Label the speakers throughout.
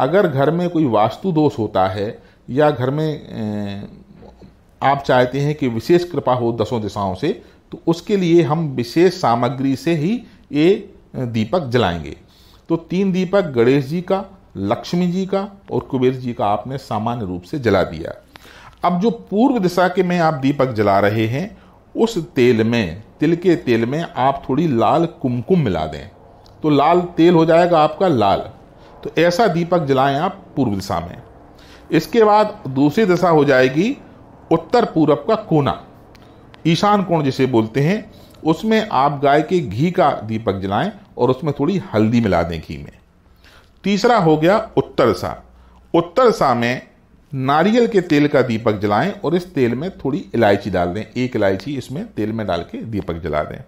Speaker 1: अगर घर में कोई वास्तु दोष होता है या घर में आप चाहते हैं कि विशेष कृपा हो दसों दिशाओं से तो उसके लिए हम विशेष सामग्री से ही ये दीपक जलाएंगे तो तीन दीपक गणेश जी का लक्ष्मी जी का और कुबेर जी का आपने सामान्य रूप से जला दिया अब जो पूर्व दिशा के में आप दीपक जला रहे हैं उस तेल में तिल के तेल में आप थोड़ी लाल कुमकुम मिला दें तो लाल तेल हो जाएगा आपका लाल तो ऐसा दीपक जलाएं आप पूर्व दिशा में इसके बाद दूसरी दिशा हो जाएगी उत्तर पूरब का कोना ईशान कोण जिसे बोलते हैं उसमें आप गाय के घी का दीपक जलाएं और उसमें थोड़ी हल्दी मिला दें घी में तीसरा हो गया उत्तर सा उत्तर सा में नारियल के तेल का दीपक जलाएं और इस तेल में थोड़ी इलायची डाल दें एक इलायची इसमें तेल में डाल के दीपक जला दें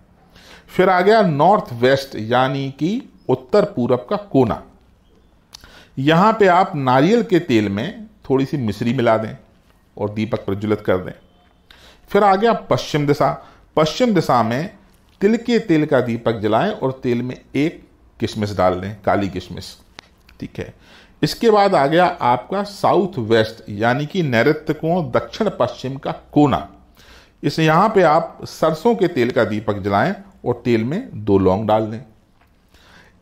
Speaker 1: फिर आ गया नॉर्थ वेस्ट यानी कि उत्तर पूरब का कोना यहाँ पे आप नारियल के तेल में थोड़ी सी मिश्री मिला दें और दीपक प्रज्वलित कर दें फिर आ गया पश्चिम दिशा पश्चिम दिशा में तिल के तेल का दीपक जलाएं और तेल में एक किशमिश डाल दें काली किशमिश ठीक है इसके बाद आ गया आपका साउथ वेस्ट यानी कि नैऋत्य को दक्षिण पश्चिम का कोना इस यहाँ पे आप सरसों के तेल का दीपक जलाएं और तेल में दो लौंग डाल दें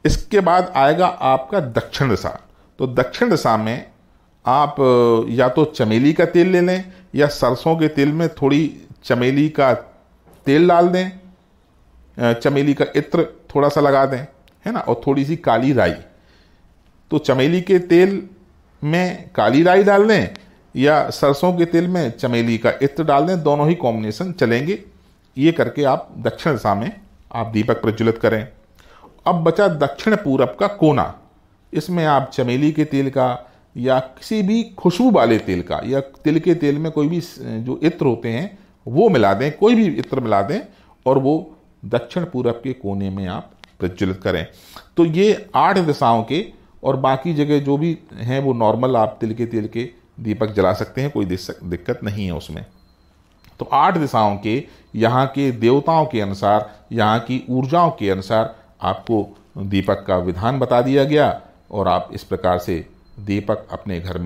Speaker 1: इसके बाद आएगा आपका दक्षिण दिशा तो दक्षिण दिशा में आप या तो चमेली का तेल ले लें या सरसों के तेल में थोड़ी चमेली का तेल डाल दें चमेली का इत्र थोड़ा सा लगा दें है ना और थोड़ी सी काली राई तो चमेली के तेल में काली राई डाल दें या सरसों के तेल में चमेली का इत्र डाल दें दोनों ही कॉम्बिनेशन चलेंगे ये करके आप दक्षिण दिशा में आप दीपक प्रज्वलित करें अब बचा दक्षिण पूरब का कोना इसमें आप चमेली के तेल का या किसी भी खुशबू वाले तेल का या तिल के तेल में कोई भी जो इत्र होते हैं वो मिला दें कोई भी इत्र मिला दें और वो दक्षिण पूरब के कोने में आप प्रज्वलित करें तो ये आठ दिशाओं के और बाकी जगह जो भी हैं वो नॉर्मल आप तिल के तेल के दीपक जला सकते हैं कोई दिक्कत नहीं है उसमें तो आठ दिशाओं के यहाँ के देवताओं के अनुसार यहाँ की ऊर्जाओं के अनुसार आपको दीपक का विधान बता दिया गया और आप इस प्रकार से दीपक अपने घर में